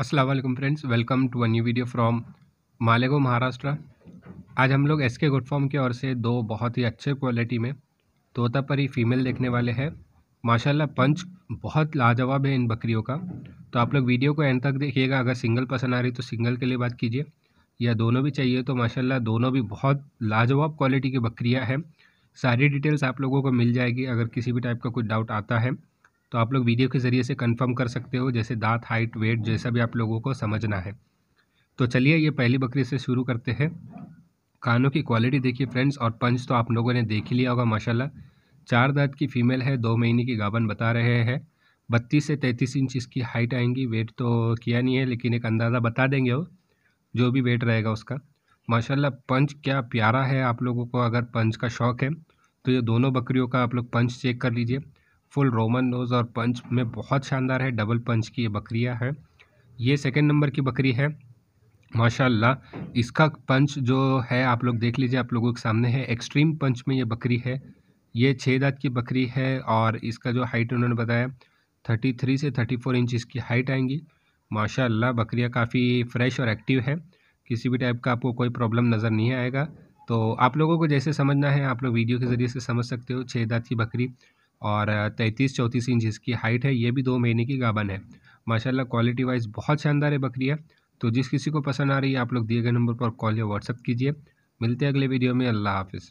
Aslam friends welcome to a new video from Malegaon Maharashtra आज हम लोग एस के गुड फॉर्म की ओर से दो बहुत ही अच्छे क्वालिटी में तोता परी फीमेल देखने वाले हैं माशाल्लाह पंच बहुत लाजवाब है इन बकरियों का तो आप लोग वीडियो को एंड तक देखिएगा अगर सिंगल पसंद आ रही तो सिंगल के लिए बात कीजिए या दोनों भी चाहिए तो माशाला दोनों भी बहुत लाजवाब क्वालिटी की बकरियाँ हैं सारी डिटेल्स आप लोगों को मिल जाएगी अगर किसी भी टाइप का कोई डाउट आता है तो आप लोग वीडियो के ज़रिए से कंफर्म कर सकते हो जैसे दांत हाइट वेट जैसा भी आप लोगों को समझना है तो चलिए ये पहली बकरी से शुरू करते हैं कानों की क्वालिटी देखिए फ्रेंड्स और पंच तो आप लोगों ने देख ही लिया होगा माशाला चार दांत की फीमेल है दो महीने की गाबन बता रहे हैं बत्तीस से तैंतीस इंच इसकी हाइट आएंगी वेट तो किया नहीं है लेकिन एक अंदाज़ा बता देंगे वो जो भी वेट रहेगा उसका माशाल्लाह पंच क्या प्यारा है आप लोगों को अगर पंच का शौक़ है तो ये दोनों बकरियों का आप लोग पंच चेक कर लीजिए फुल रोमन नोज़ और पंच में बहुत शानदार है डबल पंच की ये बकरियाँ है ये सेकेंड नंबर की बकरी है माशाल्लाह इसका पंच जो है आप लोग देख लीजिए आप लोगों के सामने है एक्सट्रीम पंच में ये बकरी है ये छः दाँत की बकरी है और इसका जो हाइट उन्होंने बताया थर्टी थ्री से थर्टी फोर इंच इसकी हाइट आएंगी माशाल्लाह बकरियाँ काफ़ी फ्रेश और एक्टिव है किसी भी टाइप का आपको कोई प्रॉब्लम नज़र नहीं आएगा तो आप लोगों को जैसे समझना है आप लोग वीडियो के ज़रिए से समझ सकते हो छः दाँत की बकरी और तैंतीस चौंतीस इंच इसकी हाइट है ये भी दो महीने की गाबन है माशाल्लाह क्वालिटी वाइज बहुत शानदार है बकरी है तो जिस किसी को पसंद आ रही है आप लोग दिए गए नंबर पर कॉल या व्हाट्सअप कीजिए मिलते हैं अगले वीडियो में अल्लाह हाफिज़